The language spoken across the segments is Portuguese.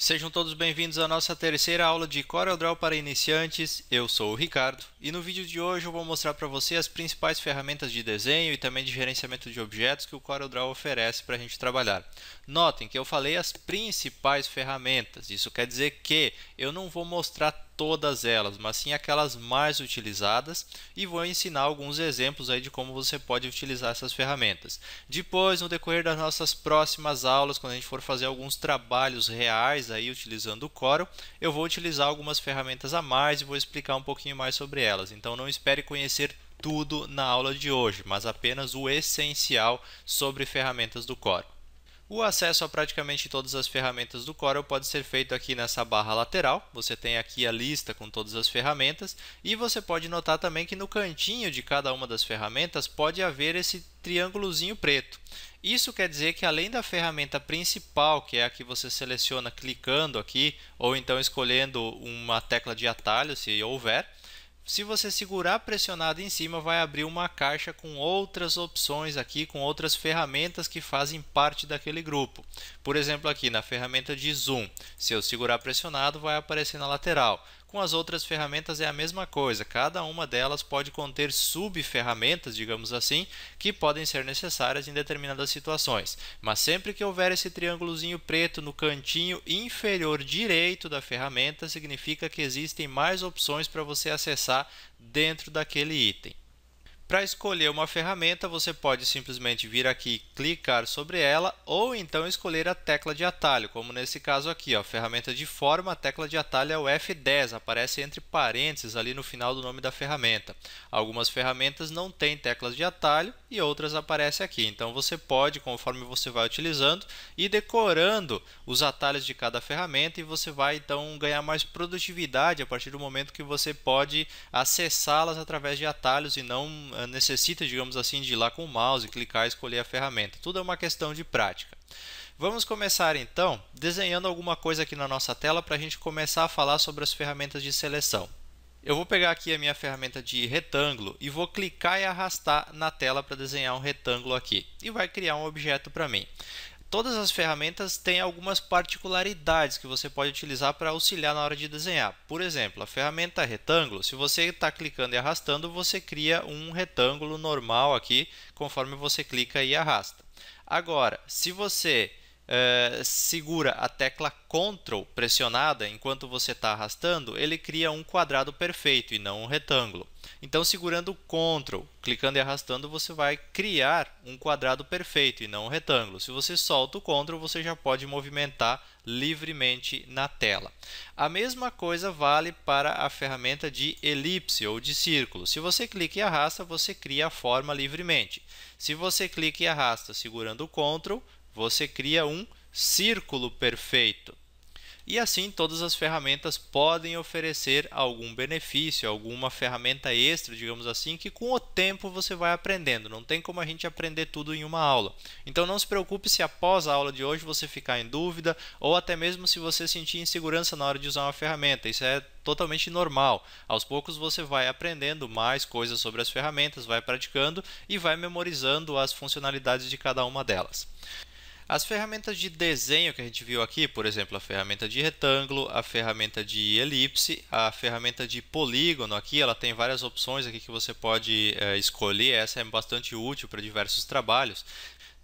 Sejam todos bem-vindos à nossa terceira aula de CorelDRAW para iniciantes. Eu sou o Ricardo e no vídeo de hoje eu vou mostrar para você as principais ferramentas de desenho e também de gerenciamento de objetos que o CorelDRAW oferece para a gente trabalhar. Notem que eu falei as principais ferramentas, isso quer dizer que eu não vou mostrar todas elas, mas sim aquelas mais utilizadas e vou ensinar alguns exemplos aí de como você pode utilizar essas ferramentas. Depois, no decorrer das nossas próximas aulas, quando a gente for fazer alguns trabalhos reais aí utilizando o Coro, eu vou utilizar algumas ferramentas a mais e vou explicar um pouquinho mais sobre elas. Então não espere conhecer tudo na aula de hoje, mas apenas o essencial sobre ferramentas do Coro. O acesso a praticamente todas as ferramentas do Corel pode ser feito aqui nessa barra lateral. Você tem aqui a lista com todas as ferramentas e você pode notar também que no cantinho de cada uma das ferramentas pode haver esse triângulozinho preto. Isso quer dizer que além da ferramenta principal, que é a que você seleciona clicando aqui ou então escolhendo uma tecla de atalho, se houver, se você segurar pressionado em cima, vai abrir uma caixa com outras opções aqui, com outras ferramentas que fazem parte daquele grupo. Por exemplo, aqui na ferramenta de zoom, se eu segurar pressionado, vai aparecer na lateral. Com as outras ferramentas é a mesma coisa, cada uma delas pode conter subferramentas, digamos assim, que podem ser necessárias em determinadas situações. Mas sempre que houver esse triângulozinho preto no cantinho inferior direito da ferramenta, significa que existem mais opções para você acessar dentro daquele item. Para escolher uma ferramenta, você pode simplesmente vir aqui clicar sobre ela ou então escolher a tecla de atalho, como nesse caso aqui, ó, ferramenta de forma, a tecla de atalho é o F10, aparece entre parênteses ali no final do nome da ferramenta. Algumas ferramentas não têm teclas de atalho e outras aparecem aqui, então você pode, conforme você vai utilizando, ir decorando os atalhos de cada ferramenta e você vai então ganhar mais produtividade a partir do momento que você pode acessá-las através de atalhos e não eh, necessita, digamos assim, de ir lá com o mouse, clicar e escolher a ferramenta. Tudo é uma questão de prática. Vamos começar então desenhando alguma coisa aqui na nossa tela para a gente começar a falar sobre as ferramentas de seleção. Eu vou pegar aqui a minha ferramenta de retângulo e vou clicar e arrastar na tela para desenhar um retângulo aqui. E vai criar um objeto para mim todas as ferramentas têm algumas particularidades que você pode utilizar para auxiliar na hora de desenhar. Por exemplo, a ferramenta retângulo, se você está clicando e arrastando, você cria um retângulo normal aqui, conforme você clica e arrasta. Agora, se você eh, segura a tecla CTRL pressionada enquanto você está arrastando, ele cria um quadrado perfeito e não um retângulo. Então, segurando o Ctrl, clicando e arrastando, você vai criar um quadrado perfeito e não um retângulo. Se você solta o Ctrl, você já pode movimentar livremente na tela. A mesma coisa vale para a ferramenta de elipse ou de círculo. Se você clica e arrasta, você cria a forma livremente. Se você clica e arrasta segurando o Ctrl, você cria um círculo perfeito e assim todas as ferramentas podem oferecer algum benefício, alguma ferramenta extra, digamos assim, que com o tempo você vai aprendendo. Não tem como a gente aprender tudo em uma aula. Então não se preocupe se após a aula de hoje você ficar em dúvida ou até mesmo se você sentir insegurança na hora de usar uma ferramenta. Isso é totalmente normal. Aos poucos você vai aprendendo mais coisas sobre as ferramentas, vai praticando e vai memorizando as funcionalidades de cada uma delas. As ferramentas de desenho que a gente viu aqui, por exemplo, a ferramenta de retângulo, a ferramenta de elipse, a ferramenta de polígono aqui, ela tem várias opções aqui que você pode é, escolher, essa é bastante útil para diversos trabalhos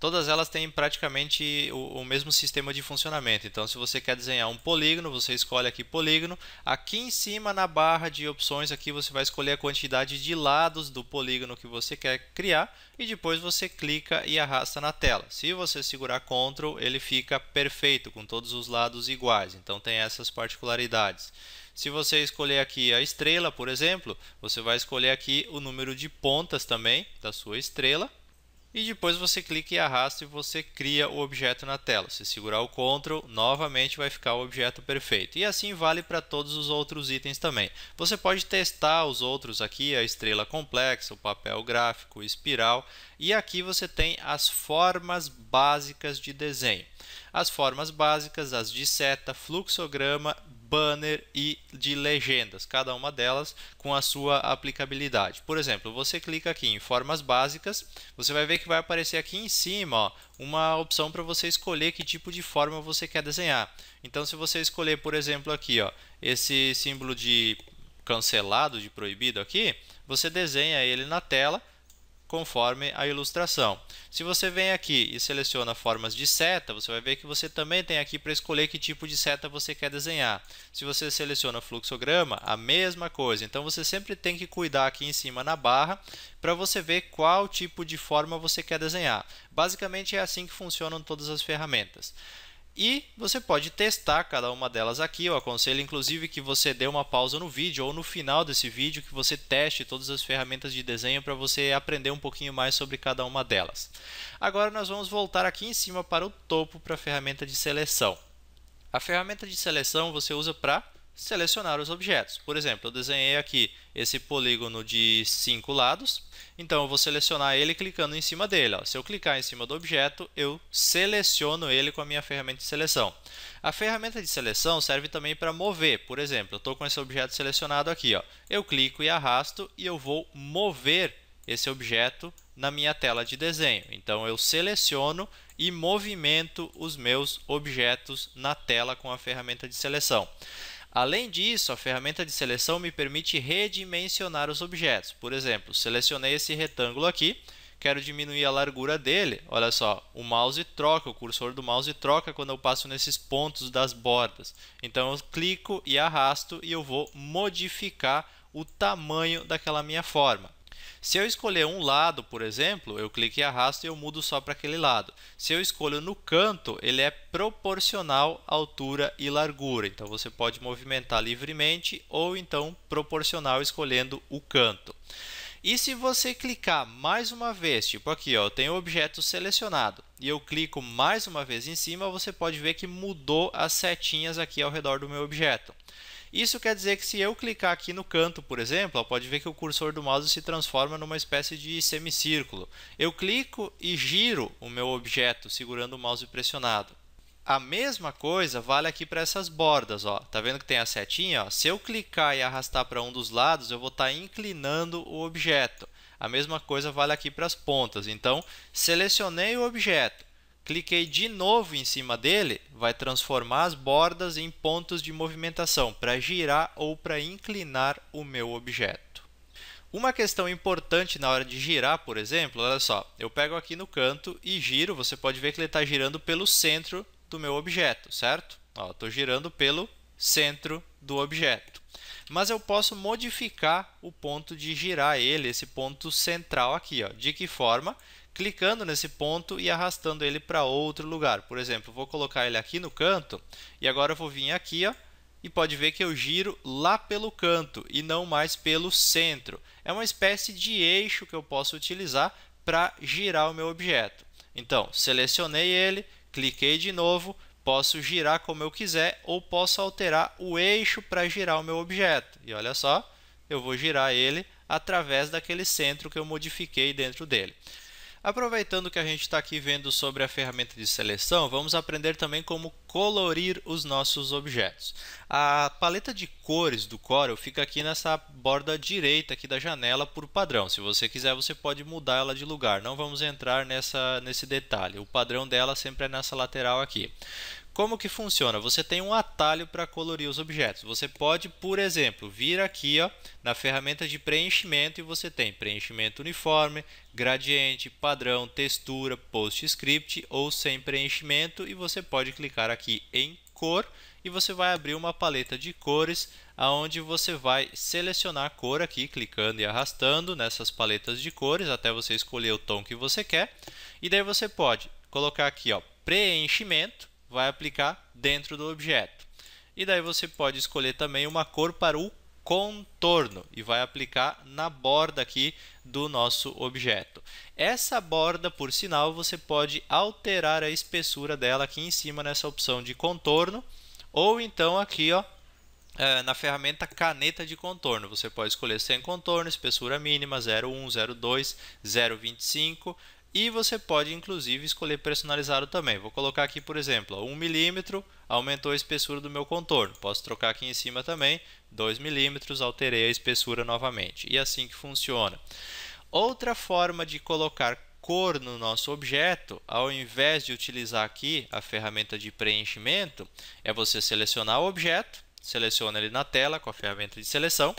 todas elas têm praticamente o, o, mesmo sistema de funcionamento. Então, se você quer desenhar um polígono, você escolhe aqui polígono. Aqui em cima, na barra de opções, aqui você vai escolher a quantidade de lados do polígono que você quer criar e depois você clica e arrasta na tela. Se você segurar Ctrl, ele fica perfeito, com todos os lados iguais. Então, tem essas particularidades. Se você escolher aqui a estrela, por exemplo, você vai escolher aqui o número de pontas também da sua estrela e depois você clica e arrasta e você cria o objeto na tela. Se segurar o Ctrl, novamente vai ficar o objeto perfeito. E assim vale para todos os outros itens também. Você pode testar os outros aqui, a estrela complexa, o papel gráfico, o espiral, e aqui você tem as formas básicas de desenho. As formas básicas, as de seta, fluxograma, banner e de legendas, cada uma delas com a sua aplicabilidade. Por exemplo, você clica aqui em formas básicas, você vai ver que vai aparecer aqui em cima ó, uma opção para você escolher que tipo de forma você quer desenhar. Então, se você escolher, por exemplo, aqui ó, esse símbolo de cancelado, de proibido aqui, você desenha ele na tela conforme a ilustração. Se você vem aqui e seleciona formas de seta, você vai ver que você também tem aqui para escolher que tipo de seta você quer desenhar. Se você seleciona fluxograma, a mesma coisa. Então você sempre tem que cuidar aqui em cima na barra para você ver qual tipo de forma você quer desenhar. Basicamente é assim que funcionam todas as ferramentas. E você pode testar cada uma delas aqui. Eu aconselho, inclusive, que você dê uma pausa no vídeo ou no final desse vídeo que você teste todas as ferramentas de desenho para você aprender um pouquinho mais sobre cada uma delas. Agora nós vamos voltar aqui em cima para o topo para a ferramenta de seleção. A ferramenta de seleção você usa para selecionar os objetos. Por exemplo, eu desenhei aqui esse polígono de cinco lados, então eu vou selecionar ele clicando em cima dele. Ó. Se eu clicar em cima do objeto, eu seleciono ele com a minha ferramenta de seleção. A ferramenta de seleção serve também para mover. Por exemplo, eu estou com esse objeto selecionado aqui. Ó. Eu clico e arrasto e eu vou mover esse objeto na minha tela de desenho. Então eu seleciono e movimento os meus objetos na tela com a ferramenta de seleção. Além disso, a ferramenta de seleção me permite redimensionar os objetos. Por exemplo, selecionei esse retângulo aqui, quero diminuir a largura dele. Olha só, o mouse troca, o cursor do mouse troca quando eu passo nesses pontos das bordas. Então eu clico e arrasto e eu vou modificar o tamanho daquela minha forma. Se eu escolher um lado, por exemplo, eu clico e arrasto e eu mudo só para aquele lado. Se eu escolho no canto, ele é proporcional à altura e largura. Então você pode movimentar livremente ou então proporcional escolhendo o canto. E se você clicar mais uma vez, tipo aqui, ó, eu tenho o objeto selecionado e eu clico mais uma vez em cima, você pode ver que mudou as setinhas aqui ao redor do meu objeto. Isso quer dizer que se eu clicar aqui no canto, por exemplo, ó, pode ver que o cursor do mouse se transforma numa espécie de semicírculo. Eu clico e giro o meu objeto segurando o mouse pressionado. A mesma coisa vale aqui para essas bordas, ó. Tá vendo que tem a setinha, ó? Se eu clicar e arrastar para um dos lados, eu vou estar tá inclinando o objeto. A mesma coisa vale aqui para as pontas. Então, selecionei o objeto, Cliquei de novo em cima dele, vai transformar as bordas em pontos de movimentação para girar ou para inclinar o meu objeto. Uma questão importante na hora de girar, por exemplo, olha só, eu pego aqui no canto e giro, você pode ver que ele está girando pelo centro do meu objeto, certo? Estou girando pelo centro do objeto. Mas eu posso modificar o ponto de girar ele, esse ponto central aqui. Ó. De que forma? clicando nesse ponto e arrastando ele para outro lugar. Por exemplo, vou colocar ele aqui no canto e agora eu vou vir aqui ó, e pode ver que eu giro lá pelo canto e não mais pelo centro. É uma espécie de eixo que eu posso utilizar para girar o meu objeto. Então, selecionei ele, cliquei de novo, posso girar como eu quiser ou posso alterar o eixo para girar o meu objeto. E olha só, eu vou girar ele através daquele centro que eu modifiquei dentro dele. Aproveitando que a gente está aqui vendo sobre a ferramenta de seleção, vamos aprender também como colorir os nossos objetos. A paleta de cores do Corel fica aqui nessa borda direita aqui da janela por padrão. Se você quiser, você pode mudar ela de lugar. Não vamos entrar nessa, nesse detalhe. O padrão dela sempre é nessa lateral aqui. Como que funciona? Você tem um atalho para colorir os objetos. Você pode, por exemplo, vir aqui ó, na ferramenta de preenchimento e você tem preenchimento uniforme, gradiente, padrão, textura, PostScript ou sem preenchimento e você pode clicar aqui em cor e você vai abrir uma paleta de cores aonde você vai selecionar a cor aqui clicando e arrastando nessas paletas de cores até você escolher o tom que você quer e daí você pode colocar aqui ó preenchimento vai aplicar dentro do objeto. E daí você pode escolher também uma cor para o contorno e vai aplicar na borda aqui do nosso objeto. Essa borda, por sinal, você pode alterar a espessura dela aqui em cima nessa opção de contorno ou então aqui ó, é, na ferramenta caneta de contorno. Você pode escolher sem contorno, espessura mínima 0,1, 0,2, 0,25 e você pode, inclusive, escolher personalizado também. Vou colocar aqui, por exemplo, 1 milímetro, aumentou a espessura do meu contorno. Posso trocar aqui em cima também, 2 milímetros, alterei a espessura novamente. E assim que funciona. Outra forma de colocar cor no nosso objeto, ao invés de utilizar aqui a ferramenta de preenchimento, é você selecionar o objeto, seleciona ele na tela com a ferramenta de seleção,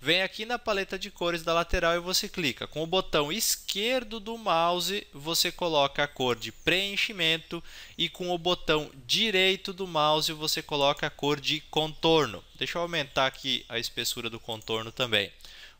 vem aqui na paleta de cores da lateral e você clica. Com o botão esquerdo do mouse, você coloca a cor de preenchimento e com o botão direito do mouse, você coloca a cor de contorno. Deixa eu aumentar aqui a espessura do contorno também.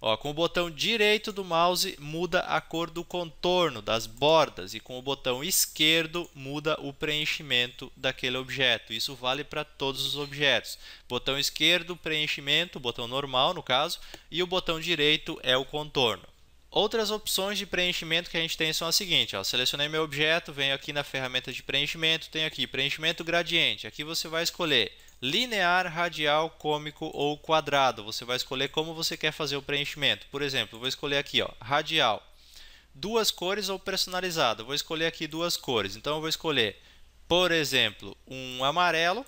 Ó, com o botão direito do mouse muda a cor do contorno, das bordas, e com o botão esquerdo muda o preenchimento daquele objeto. Isso vale para todos os objetos. Botão esquerdo, preenchimento, botão normal no caso, e o botão direito é o contorno. Outras opções de preenchimento que a gente tem são as seguintes. Ó, selecionei meu objeto, venho aqui na ferramenta de preenchimento, tenho aqui preenchimento gradiente. Aqui você vai escolher linear, radial, cômico ou quadrado. Você vai escolher como você quer fazer o preenchimento. Por exemplo, vou escolher aqui, ó, radial. Duas cores ou personalizado. Vou escolher aqui duas cores. Então eu vou escolher, por exemplo, um amarelo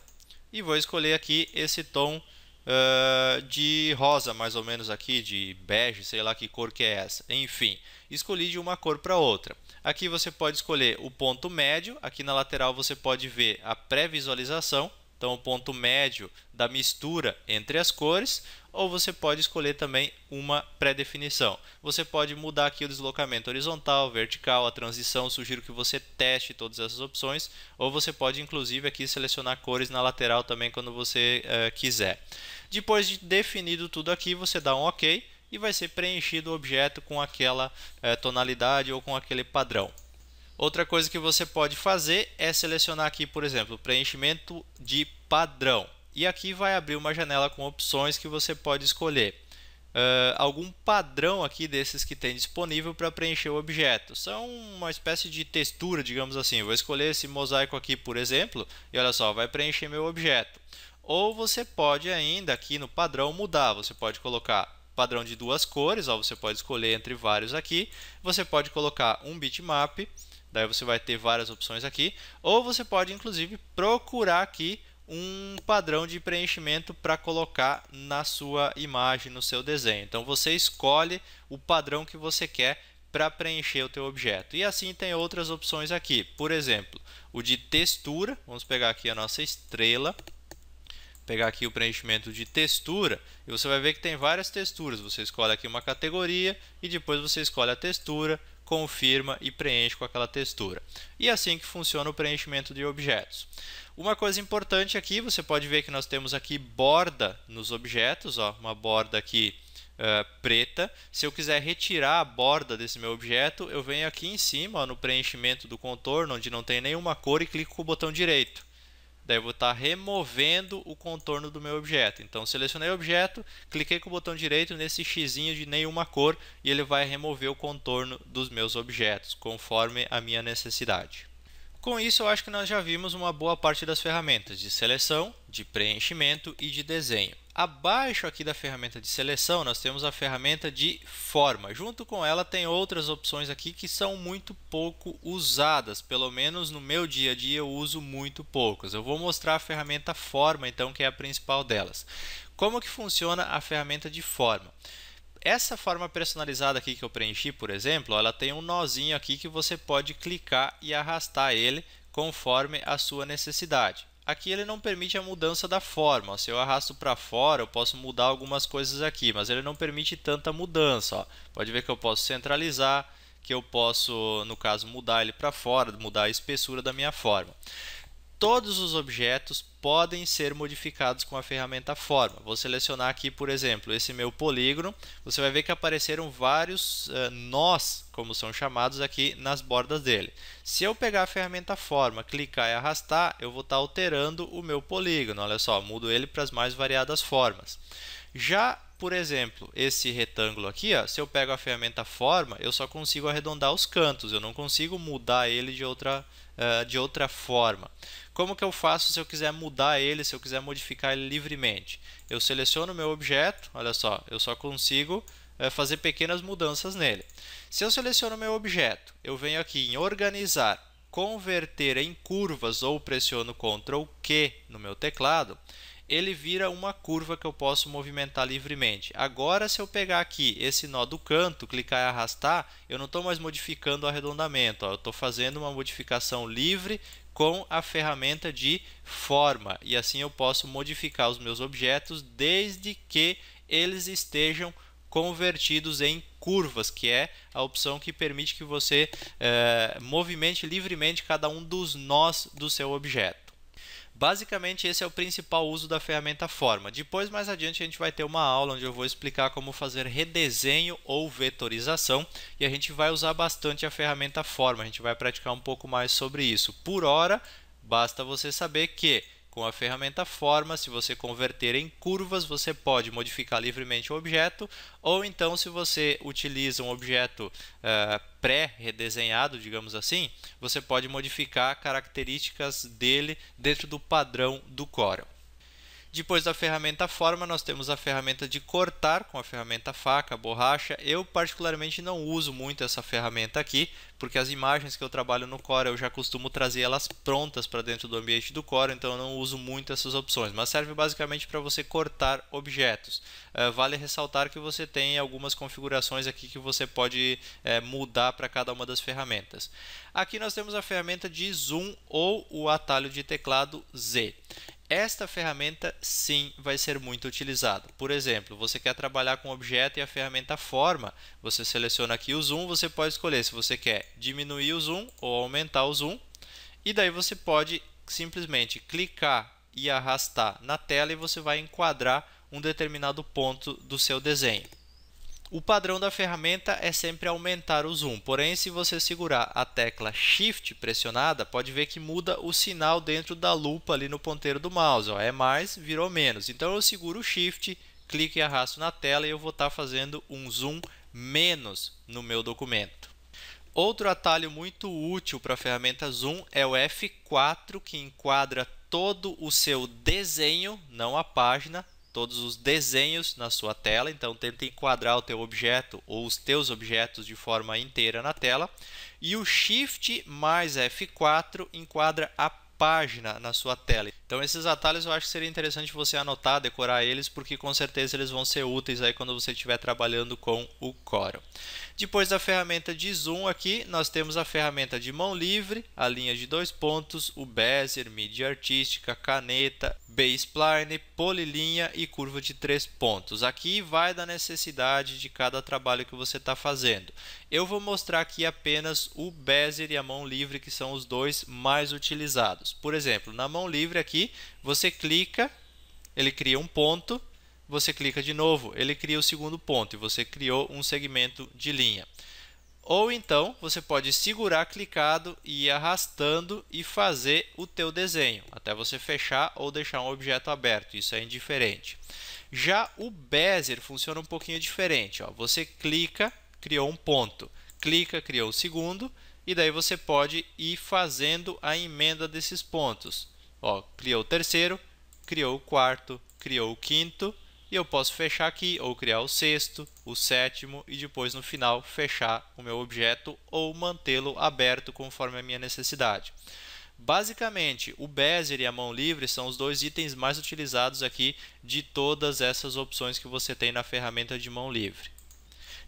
e vou escolher aqui esse tom uh, de rosa, mais ou menos aqui, de bege, sei lá que cor que é essa. Enfim, escolhi de uma cor para outra. Aqui você pode escolher o ponto médio, aqui na lateral você pode ver a pré-visualização então o ponto médio da mistura entre as cores, ou você pode escolher também uma pré-definição. Você pode mudar aqui o deslocamento horizontal, vertical, a transição, sugiro que você teste todas essas opções, ou você pode inclusive aqui selecionar cores na lateral também quando você uh, quiser. Depois de definido tudo aqui, você dá um OK e vai ser preenchido o objeto com aquela uh, tonalidade ou com aquele padrão. Outra coisa que você pode fazer é selecionar aqui, por exemplo, preenchimento de padrão. E aqui vai abrir uma janela com opções que você pode escolher. Uh, algum padrão aqui desses que tem disponível para preencher o objeto. São uma espécie de textura, digamos assim. vou escolher esse mosaico aqui, por exemplo, e olha só, vai preencher meu objeto. Ou você pode ainda aqui no padrão mudar. Você pode colocar padrão de duas cores, ó, você pode escolher entre vários aqui. Você pode colocar um bitmap Daí você vai ter várias opções aqui, ou você pode inclusive procurar aqui um padrão de preenchimento para colocar na sua imagem, no seu desenho. Então você escolhe o padrão que você quer para preencher o teu objeto. E assim tem outras opções aqui. Por exemplo, o de textura, vamos pegar aqui a nossa estrela, pegar aqui o preenchimento de textura e você vai ver que tem várias texturas. Você escolhe aqui uma categoria e depois você escolhe a textura confirma e preenche com aquela textura. E é assim que funciona o preenchimento de objetos. Uma coisa importante aqui, você pode ver que nós temos aqui borda nos objetos, ó, uma borda aqui Uh, preta. Se eu quiser retirar a borda desse meu objeto, eu venho aqui em cima ó, no preenchimento do contorno, onde não tem nenhuma cor, e clico com o botão direito. Daí eu vou estar removendo o contorno do meu objeto. Então selecionei o objeto, cliquei com o botão direito nesse x de nenhuma cor e ele vai remover o contorno dos meus objetos, conforme a minha necessidade. Com isso, eu acho que nós já vimos uma boa parte das ferramentas de seleção, de preenchimento e de desenho. Abaixo aqui da ferramenta de seleção, nós temos a ferramenta de forma. Junto com ela tem outras opções aqui que são muito pouco usadas, pelo menos no meu dia a dia eu uso muito poucas. Eu vou mostrar a ferramenta forma então, que é a principal delas. Como que funciona a ferramenta de forma? Essa forma personalizada aqui que eu preenchi, por exemplo, ela tem um nozinho aqui que você pode clicar e arrastar ele conforme a sua necessidade. Aqui ele não permite a mudança da forma. Se eu arrasto para fora, eu posso mudar algumas coisas aqui, mas ele não permite tanta mudança. Pode ver que eu posso centralizar, que eu posso, no caso, mudar ele para fora, mudar a espessura da minha forma todos os objetos podem ser modificados com a ferramenta forma. Vou selecionar aqui, por exemplo, esse meu polígono. Você vai ver que apareceram vários uh, nós, como são chamados aqui, nas bordas dele. Se eu pegar a ferramenta forma, clicar e arrastar, eu vou estar tá alterando o meu polígono. Olha só, mudo ele para as mais variadas formas. Já por exemplo, esse retângulo aqui, ó, se eu pego a ferramenta forma, eu só consigo arredondar os cantos, eu não consigo mudar ele de outra, uh, de outra forma. Como que eu faço se eu quiser mudar ele, se eu quiser modificar ele livremente? Eu seleciono o meu objeto, olha só, eu só consigo uh, fazer pequenas mudanças nele. Se eu seleciono o meu objeto, eu venho aqui em organizar, converter em curvas ou pressiono Ctrl Q no meu teclado, ele vira uma curva que eu posso movimentar livremente. Agora, se eu pegar aqui esse nó do canto, clicar e arrastar, eu não estou mais modificando o arredondamento, ó, eu estou fazendo uma modificação livre com a ferramenta de forma. E assim eu posso modificar os meus objetos desde que eles estejam convertidos em curvas, que é a opção que permite que você eh, movimente livremente cada um dos nós do seu objeto. Basicamente, esse é o principal uso da ferramenta Forma. Depois, mais adiante, a gente vai ter uma aula onde eu vou explicar como fazer redesenho ou vetorização e a gente vai usar bastante a ferramenta Forma. A gente vai praticar um pouco mais sobre isso. Por hora, basta você saber que com a ferramenta Forma, se você converter em curvas, você pode modificar livremente o objeto, ou então se você utiliza um objeto uh, pré-redesenhado, digamos assim, você pode modificar características dele dentro do padrão do Corel. Depois da ferramenta forma, nós temos a ferramenta de cortar com a ferramenta faca, borracha. Eu particularmente não uso muito essa ferramenta aqui, porque as imagens que eu trabalho no Core eu já costumo trazer elas prontas para dentro do ambiente do Core, então eu não uso muito essas opções, mas serve basicamente para você cortar objetos. Eh, vale ressaltar que você tem algumas configurações aqui que você pode eh, mudar para cada uma das ferramentas. Aqui nós temos a ferramenta de zoom ou o atalho de teclado Z esta ferramenta sim vai ser muito utilizada. Por exemplo, você quer trabalhar com objeto e a ferramenta forma, você seleciona aqui o zoom, você pode escolher se você quer diminuir o zoom ou aumentar o zoom, e daí você pode simplesmente clicar e arrastar na tela e você vai enquadrar um determinado ponto do seu desenho. O padrão da ferramenta é sempre aumentar o zoom, porém se você segurar a tecla Shift pressionada, pode ver que muda o sinal dentro da lupa ali no ponteiro do mouse, ó. é mais, virou menos. Então eu seguro o Shift, clico e arrasto na tela e eu vou estar tá fazendo um zoom menos no meu documento. Outro atalho muito útil para a ferramenta Zoom é o F4, que enquadra todo o seu desenho, não a página, todos os desenhos na sua tela, então tenta enquadrar o teu objeto ou os teus objetos de forma inteira na tela. E o Shift mais F4 enquadra a página na sua tela. Então esses atalhos eu acho que seria interessante você anotar, decorar eles, porque com certeza eles vão ser úteis aí quando você estiver trabalhando com o Core. Depois da ferramenta de zoom aqui, nós temos a ferramenta de mão livre, a linha de dois pontos, o bezier, mídia artística, caneta, baseline, polilinha e curva de três pontos. Aqui vai da necessidade de cada trabalho que você está fazendo. Eu vou mostrar aqui apenas o bezier e a mão livre, que são os dois mais utilizados. Por exemplo, na mão livre aqui, você clica, ele cria um ponto, você clica de novo, ele cria o segundo ponto e você criou um segmento de linha. Ou então, você pode segurar clicado e ir arrastando e fazer o teu desenho, até você fechar ou deixar um objeto aberto, isso é indiferente. Já o Bezier funciona um pouquinho diferente, ó. você clica, criou um ponto, clica, criou o segundo, e daí você pode ir fazendo a emenda desses pontos. Ó, criou o terceiro, criou o quarto, criou o quinto, e eu posso fechar aqui ou criar o sexto, o sétimo e depois no final fechar o meu objeto ou mantê-lo aberto conforme a minha necessidade. Basicamente, o Bezier e a mão livre são os dois itens mais utilizados aqui de todas essas opções que você tem na ferramenta de mão livre.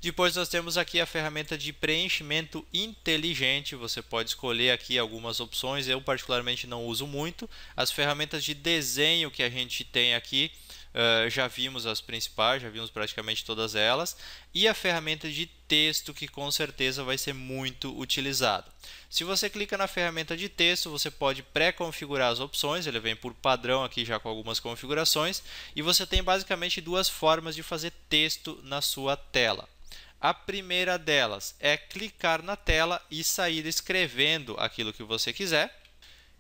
Depois nós temos aqui a ferramenta de preenchimento inteligente. Você pode escolher aqui algumas opções. Eu particularmente não uso muito. As ferramentas de desenho que a gente tem aqui, Uh, já vimos as principais, já vimos praticamente todas elas, e a ferramenta de texto que com certeza vai ser muito utilizada. Se você clica na ferramenta de texto, você pode pré-configurar as opções, ele vem por padrão aqui já com algumas configurações, e você tem basicamente duas formas de fazer texto na sua tela. A primeira delas é clicar na tela e sair escrevendo aquilo que você quiser.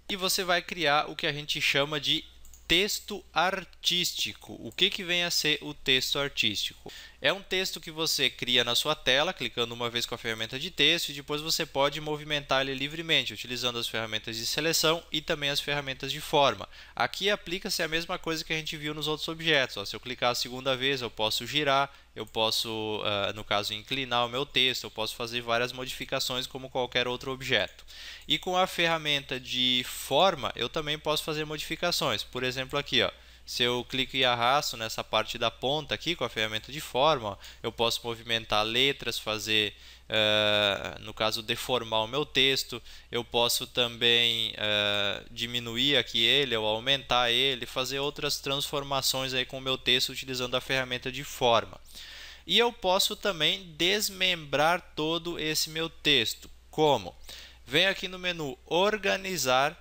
E você vai criar o que a gente chama de texto artístico. O que, que vem a ser o texto artístico? É um texto que você cria na sua tela, clicando uma vez com a ferramenta de texto, e depois você pode movimentar ele livremente, utilizando as ferramentas de seleção e também as ferramentas de forma. Aqui aplica-se a mesma coisa que a gente viu nos outros objetos. Ó, se eu clicar a segunda vez, eu posso girar, eu posso, ah, no caso, inclinar o meu texto, eu posso fazer várias modificações como qualquer outro objeto. E com a ferramenta de forma, eu também posso fazer modificações. Por exemplo, aqui, ó, se eu clico e arrasto nessa parte da ponta aqui com a ferramenta de forma, ó, eu posso movimentar letras, fazer, uh, no caso, deformar o meu texto, eu posso também uh, diminuir aqui ele ou aumentar ele, fazer outras transformações aí com o meu texto utilizando a ferramenta de forma. E eu posso também desmembrar todo esse meu texto. Como? Venho aqui no menu Organizar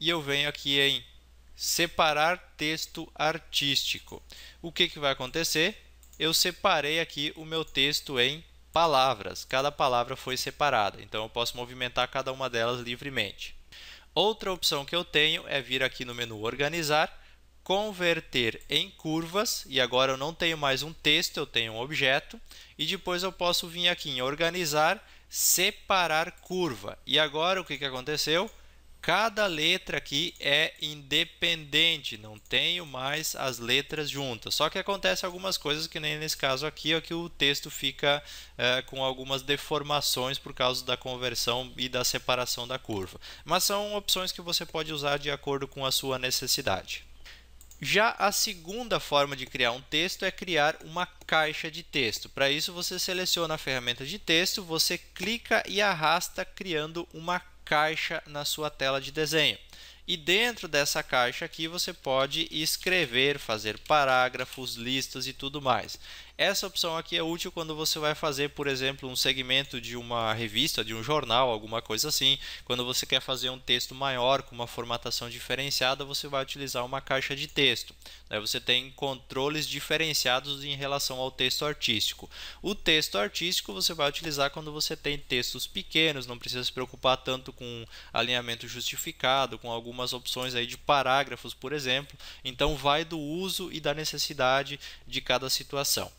e eu venho aqui em separar texto artístico. O que, que vai acontecer? Eu separei aqui o meu texto em palavras. Cada palavra foi separada, então eu posso movimentar cada uma delas livremente. Outra opção que eu tenho é vir aqui no menu Organizar, converter em curvas, e agora eu não tenho mais um texto, eu tenho um objeto, e depois eu posso vir aqui em Organizar, Separar Curva. E agora o que, que aconteceu? cada letra aqui é independente, não tenho mais as letras juntas. Só que acontece algumas coisas que nem nesse caso aqui, é que o texto fica é, com algumas deformações por causa da conversão e da separação da curva. Mas são opções que você pode usar de acordo com a sua necessidade. Já a segunda forma de criar um texto é criar uma caixa de texto. Para isso, você seleciona a ferramenta de texto, você clica e arrasta criando uma caixa na sua tela de desenho. E dentro dessa caixa aqui você pode escrever, fazer parágrafos, listas e tudo mais. Essa opção aqui é útil quando você vai fazer, por exemplo, um segmento de uma revista, de um jornal, alguma coisa assim. Quando você quer fazer um texto maior com uma formatação diferenciada, você vai utilizar uma caixa de texto. você tem controles diferenciados em relação ao texto artístico. O texto artístico você vai utilizar quando você tem textos pequenos, não precisa se preocupar tanto com alinhamento justificado, com algumas opções aí de parágrafos, por exemplo. Então vai do uso e da necessidade de cada situação.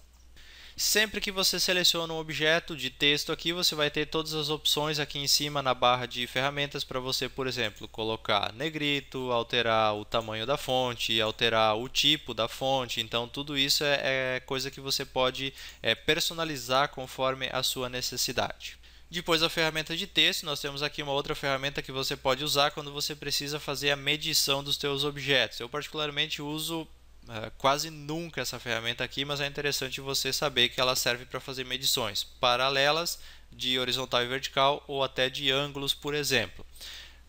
Sempre que você seleciona um objeto de texto aqui, você vai ter todas as opções aqui em cima na barra de ferramentas para você, por exemplo, colocar negrito, alterar o tamanho da fonte, alterar o tipo da fonte. Então, tudo isso é, é coisa que você pode é, personalizar conforme a sua necessidade. Depois da ferramenta de texto, nós temos aqui uma outra ferramenta que você pode usar quando você precisa fazer a medição dos seus objetos. Eu particularmente uso ah, quase nunca essa ferramenta aqui, mas é interessante você saber que ela serve para fazer medições paralelas de horizontal e vertical ou até de ângulos, por exemplo.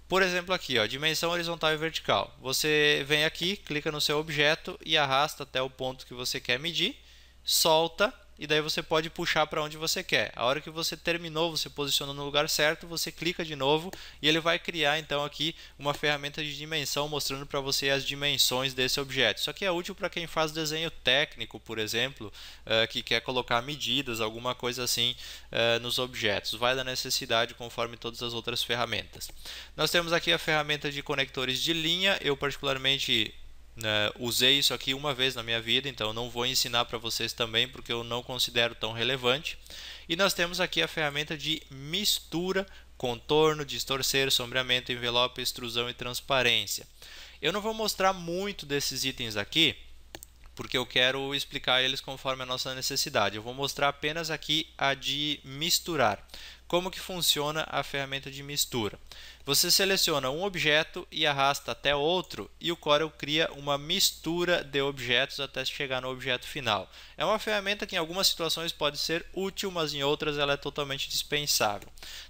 Por exemplo, aqui, ó, dimensão horizontal e vertical. Você vem aqui, clica no seu objeto e arrasta até o ponto que você quer medir, solta e daí você pode puxar para onde você quer. A hora que você terminou, você posicionou no lugar certo, você clica de novo e ele vai criar então aqui uma ferramenta de dimensão mostrando para você as dimensões desse objeto. Isso aqui é útil para quem faz desenho técnico, por exemplo, eh, que quer colocar medidas, alguma coisa assim eh, nos objetos. Vai da necessidade conforme todas as outras ferramentas. Nós temos aqui a ferramenta de conectores de linha, eu particularmente Uh, usei isso aqui uma vez na minha vida, então não vou ensinar para vocês também porque eu não considero tão relevante. E nós temos aqui a ferramenta de mistura, contorno, distorcer, sombreamento, envelope, extrusão e transparência. Eu não vou mostrar muito desses itens aqui, porque eu quero explicar eles conforme a nossa necessidade. Eu vou mostrar apenas aqui a de misturar. Como que funciona a ferramenta de mistura? Você seleciona um objeto e arrasta até outro e o Corel cria uma mistura de objetos até chegar no objeto final. É uma ferramenta que em algumas situações pode ser útil, mas em outras ela é totalmente dispensável.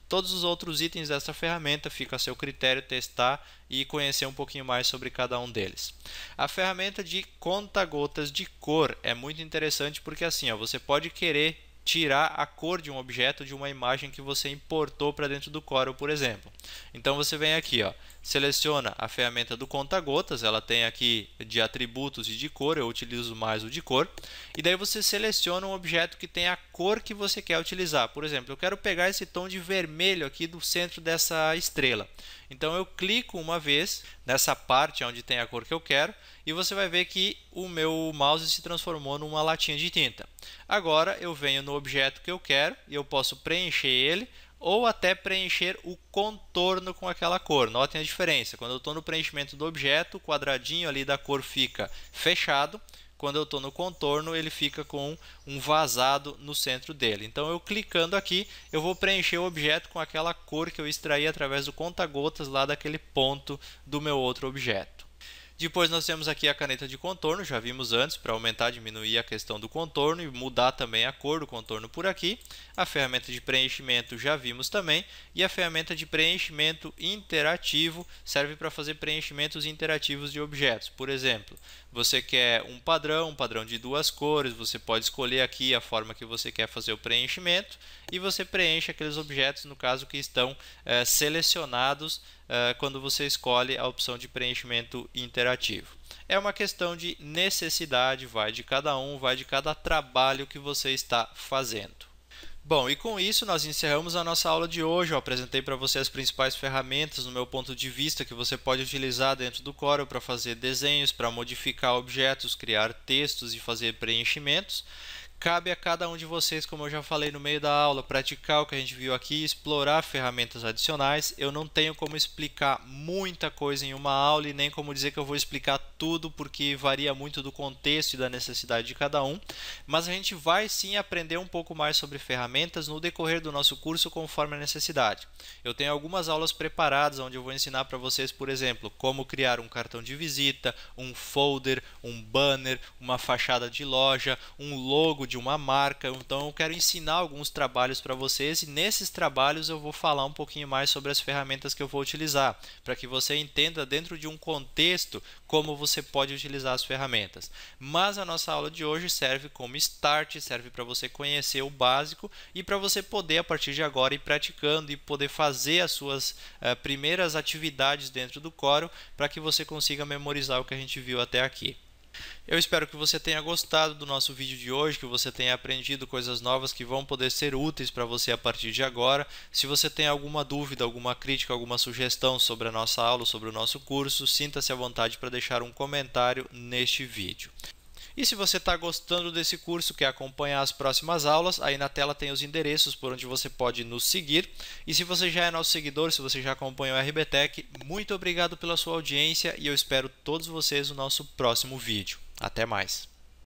Todos os outros itens dessa ferramenta fica a seu critério testar e conhecer um pouquinho mais sobre cada um deles. A ferramenta de conta-gotas de cor é muito interessante porque assim, ó, você pode querer tirar a cor de um objeto de uma imagem que você importou para dentro do Corel, por exemplo. Então você vem aqui, ó, seleciona a ferramenta do conta-gotas, ela tem aqui de atributos e de cor, eu utilizo mais o de cor, e daí você seleciona um objeto que tem a cor que você quer utilizar. Por exemplo, eu quero pegar esse tom de vermelho aqui do centro dessa estrela. Então eu clico uma vez nessa parte onde tem a cor que eu quero e você vai ver que o meu mouse se transformou numa latinha de tinta. Agora eu venho no objeto que eu quero e eu posso preencher ele ou até preencher o contorno com aquela cor. Notem a diferença. Quando eu estou no preenchimento do objeto, o quadradinho ali da cor fica fechado. Quando eu estou no contorno, ele fica com um vazado no centro dele. Então, eu clicando aqui, eu vou preencher o objeto com aquela cor que eu extraí através do conta-gotas lá daquele ponto do meu outro objeto. Depois nós temos aqui a caneta de contorno, já vimos antes, para aumentar, diminuir a questão do contorno e mudar também a cor do contorno por aqui. A ferramenta de preenchimento já vimos também. E a ferramenta de preenchimento interativo serve para fazer preenchimentos interativos de objetos. Por exemplo, você quer um padrão, um padrão de duas cores, você pode escolher aqui a forma que você quer fazer o preenchimento e você preenche aqueles objetos, no caso, que estão é, selecionados é, quando você escolhe a opção de preenchimento interativo. É uma questão de necessidade, vai de cada um, vai de cada trabalho que você está fazendo. Bom, e com isso nós encerramos a nossa aula de hoje. Eu apresentei para você as principais ferramentas, no meu ponto de vista, que você pode utilizar dentro do Corel para fazer desenhos, para modificar objetos, criar textos e fazer preenchimentos. Cabe a cada um de vocês, como eu já falei no meio da aula, praticar o que a gente viu aqui, explorar ferramentas adicionais. Eu não tenho como explicar muita coisa em uma aula e nem como dizer que eu vou explicar tudo porque varia muito do contexto e da necessidade de cada um, mas a gente vai sim aprender um pouco mais sobre ferramentas no decorrer do nosso curso conforme a necessidade. Eu tenho algumas aulas preparadas onde eu vou ensinar para vocês, por exemplo, como criar um cartão de visita, um folder, um banner, uma fachada de loja, um logo de uma marca. Então eu quero ensinar alguns trabalhos para vocês e nesses trabalhos eu vou falar um pouquinho mais sobre as ferramentas que eu vou utilizar, para que você entenda dentro de um contexto como você pode utilizar as ferramentas. Mas a nossa aula de hoje serve como start, serve para você conhecer o básico e para você poder, a partir de agora, ir praticando e poder fazer as suas uh, primeiras atividades dentro do coro, para que você consiga memorizar o que a gente viu até aqui. Eu espero que você tenha gostado do nosso vídeo de hoje, que você tenha aprendido coisas novas que vão poder ser úteis para você a partir de agora. Se você tem alguma dúvida, alguma crítica, alguma sugestão sobre a nossa aula, sobre o nosso curso, sinta-se à vontade para deixar um comentário neste vídeo. E se você está gostando desse curso, quer acompanhar as próximas aulas, aí na tela tem os endereços por onde você pode nos seguir. E se você já é nosso seguidor, se você já acompanha o RBTech, muito obrigado pela sua audiência e eu espero todos vocês no nosso próximo vídeo. Até mais!